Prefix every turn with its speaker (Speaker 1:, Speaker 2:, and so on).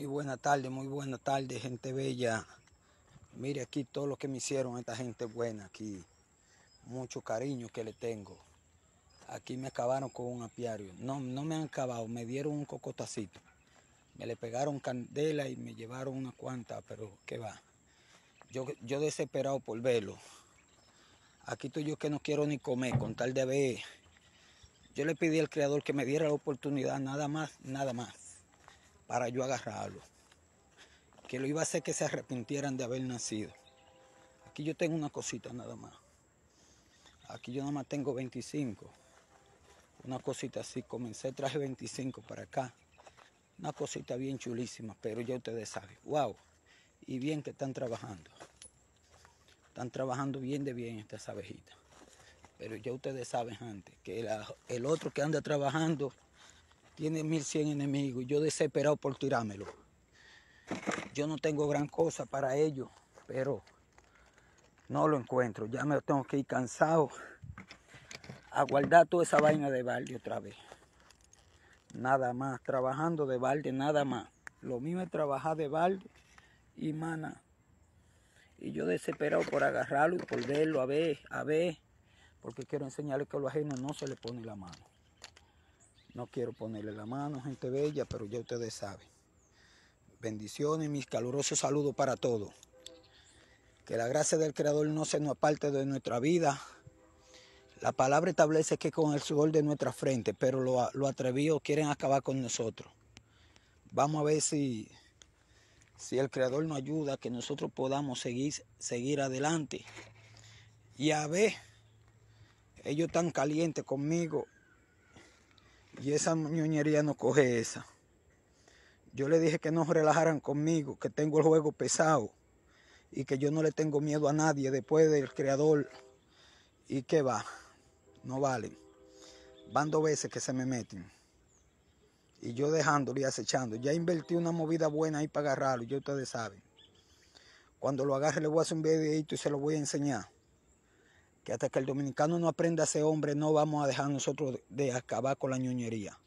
Speaker 1: Muy buena tarde, muy buena tarde, gente bella. Mire aquí todo lo que me hicieron esta gente buena aquí. Mucho cariño que le tengo. Aquí me acabaron con un apiario. No, no me han acabado, me dieron un cocotacito. Me le pegaron candela y me llevaron una cuanta, pero qué va. Yo, yo desesperado por verlo. Aquí estoy yo que no quiero ni comer, con tal de ver. Yo le pedí al creador que me diera la oportunidad, nada más, nada más para yo agarrarlo. Que lo iba a hacer que se arrepintieran de haber nacido. Aquí yo tengo una cosita nada más. Aquí yo nada más tengo 25. Una cosita así. Comencé, traje 25 para acá. Una cosita bien chulísima, pero ya ustedes saben. ¡Wow! Y bien que están trabajando. Están trabajando bien de bien estas abejitas. Pero ya ustedes saben antes que el otro que anda trabajando tiene 1100 enemigos, yo desesperado por tirármelo. Yo no tengo gran cosa para ello, pero no lo encuentro. Ya me tengo que ir cansado a guardar toda esa vaina de balde otra vez. Nada más, trabajando de balde, nada más. Lo mismo es trabajar de balde y mana. Y yo desesperado por agarrarlo y por verlo a ver, a ver, porque quiero enseñarles que a los ajenos no se le pone la mano. No quiero ponerle la mano, gente bella, pero ya ustedes saben. Bendiciones, mis calurosos saludos para todos. Que la gracia del Creador no se nos aparte de nuestra vida. La palabra establece que con el sudor de nuestra frente, pero los lo atrevidos quieren acabar con nosotros. Vamos a ver si, si el Creador nos ayuda, que nosotros podamos seguir, seguir adelante. Y a ver, ellos están calientes conmigo y esa ñoñería no coge esa. Yo le dije que no relajaran conmigo, que tengo el juego pesado y que yo no le tengo miedo a nadie después del creador. Y que va, no vale. Van dos veces que se me meten. Y yo dejándolo y acechando. Ya invertí una movida buena ahí para agarrarlo, ya ustedes saben. Cuando lo agarre le voy a hacer un videito y se lo voy a enseñar hasta que el dominicano no aprenda a ser hombre no vamos a dejar nosotros de acabar con la ñoñería.